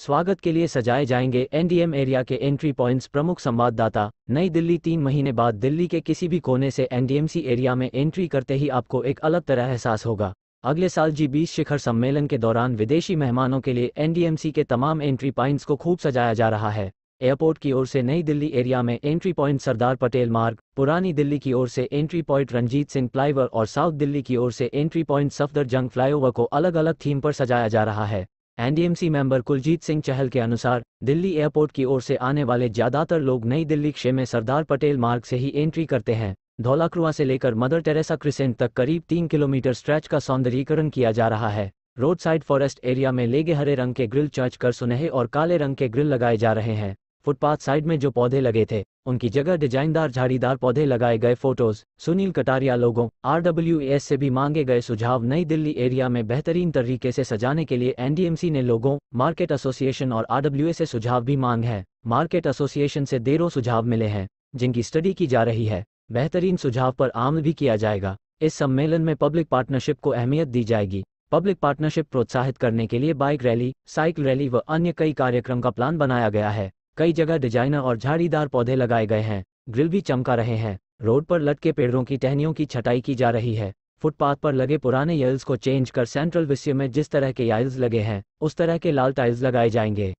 स्वागत के लिए सजाए जाएंगे एनडीएम एरिया के एंट्री पॉइंट्स प्रमुख संवाददाता नई दिल्ली तीन महीने बाद दिल्ली के किसी भी कोने से एनडीएमसी एरिया में एंट्री करते ही आपको एक अलग तरह एहसास होगा अगले साल जी बीस शिखर सम्मेलन के दौरान विदेशी मेहमानों के लिए एनडीएमसी के तमाम एंट्री पॉइंट्स को खूब सजाया जा रहा है एयरपोर्ट की ओर से नई दिल्ली एरिया में एंट्री पॉइंट सरदार पटेल मार्ग पुरानी दिल्ली की ओर से entry point Ranjit Singh flyover और साउथ दिल्ली की ओर से एंट्री पॉइंट सफदर जंग फ्लाईओवर को अलग अलग थीम पर सजाया जा रहा है एनडीएमसी मेंबर कुलजीत सिंह चहल के अनुसार दिल्ली एयरपोर्ट की ओर से आने वाले ज्यादातर लोग नई दिल्ली क्षेत्र में सरदार पटेल मार्ग से ही एंट्री करते हैं धौलाकुआ से लेकर मदर टेरेसा क्रिसेंट तक करीब तीन किलोमीटर स्ट्रेच का सौंदर्यीकरण किया जा रहा है रोड साइड फॉरेस्ट एरिया में लेगे हरे रंग के ग्रिल चर्च कर सुनहे और काले रंग के ग्रिल लगाए जा रहे हैं फुटपाथ साइड में जो पौधे लगे थे उनकी जगह डिजाइनदार झाड़ीदार पौधे लगाए गए फोटोज सुनील कटारिया लोगों आरडब्ल्यूएस से भी मांगे गए सुझाव नई दिल्ली एरिया में बेहतरीन तरीके से सजाने के लिए एनडीएमसी ने लोगों मार्केट एसोसिएशन और आरडब्ल्यूए से सुझाव भी मांग है मार्केट एसोसिएशन से देरों सुझाव मिले हैं जिनकी स्टडी की जा रही है बेहतरीन सुझाव पर आमल भी किया जाएगा इस सम्मेलन में पब्लिक पार्टनरशिप को अहमियत दी जाएगी पब्लिक पार्टनरशिप प्रोत्साहित करने के लिए बाइक रैली साइकिल रैली व अन्य कई कार्यक्रम का प्लान बनाया गया है कई जगह डिजाइनर और झाड़ीदार पौधे लगाए गए हैं ग्रिल भी चमका रहे हैं रोड पर लटके पेड़ों की टहनियों की छटाई की जा रही है फुटपाथ पर लगे पुराने यल्स को चेंज कर सेंट्रल विश्व में जिस तरह के याइल्स लगे हैं उस तरह के लाल टाइल्स लगाए जाएंगे